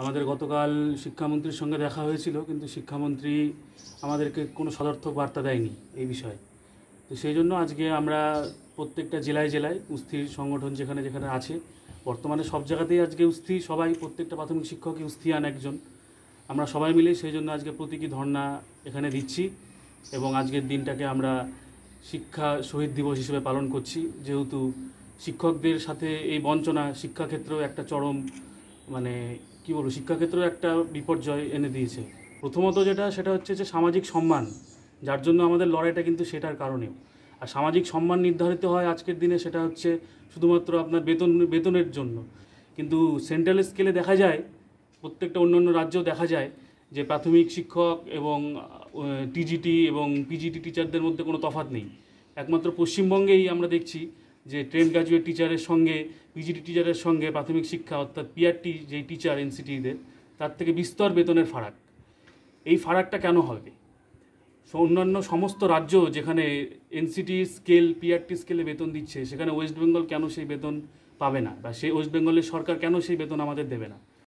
আমাদের গতকাল শিক্ষামন্ত্রীর সঙ্গে দেখা হয়েছিল কিন্তু শিক্ষামন্ত্রী আমাদেরকে কোনো সদর্থক বার্তা দেয়নি এই বিষয়ে তো সেই জন্য আজকে আমরা প্রত্যেকটা জেলায় জেলায় উস্থির সংগঠন যেখানে যেখানে আছে বর্তমানে সব জায়গাতেই আজকে উস্থি সবাই প্রত্যেকটা প্রাথমিক শিক্ষকই উস্থি আন একজন আমরা সবাই মিলে সেই জন্য আজকে প্রতীকী ধর্ণা এখানে দিচ্ছি এবং আজকের দিনটাকে আমরা শিক্ষা শহীদ দিবস হিসেবে পালন করছি যেহেতু শিক্ষকদের সাথে এই বঞ্চনা শিক্ষাক্ষেত্রেও একটা চরম মানে কি বলবো শিক্ষাক্ষেত্রেও একটা বিপর্যয় এনে দিয়েছে প্রথমত যেটা সেটা হচ্ছে যে সামাজিক সম্মান যার জন্য আমাদের লড়াইটা কিন্তু সেটার কারণেও আর সামাজিক সম্মান নির্ধারিত হয় আজকের দিনে সেটা হচ্ছে শুধুমাত্র আপনার বেতন বেতনের জন্য কিন্তু সেন্ট্রাল স্কেলে দেখা যায় প্রত্যেকটা অন্যান্য রাজ্যেও দেখা যায় যে প্রাথমিক শিক্ষক এবং টিজিটি এবং পিজিটি টিচারদের মধ্যে কোনো তফাত নেই একমাত্র পশ্চিমবঙ্গেই আমরা দেখছি যে ট্রেন গ্রাজুয়েট টিচারের সঙ্গে পিজিটি টিচারের সঙ্গে প্রাথমিক শিক্ষা অর্থাৎ পিআরটি যে টিচার এনসিটিদের তার থেকে বিস্তর বেতনের ফারাক এই ফারাকটা কেন হবে অন্যান্য সমস্ত রাজ্য যেখানে এনসিটি স্কেল পিআরটি স্কেলে বেতন দিচ্ছে সেখানে ওয়েস্ট বেঙ্গল কেন সেই বেতন পাবে না বা সেই ওয়েস্ট বেঙ্গলের সরকার কেন সেই বেতন আমাদের দেবে না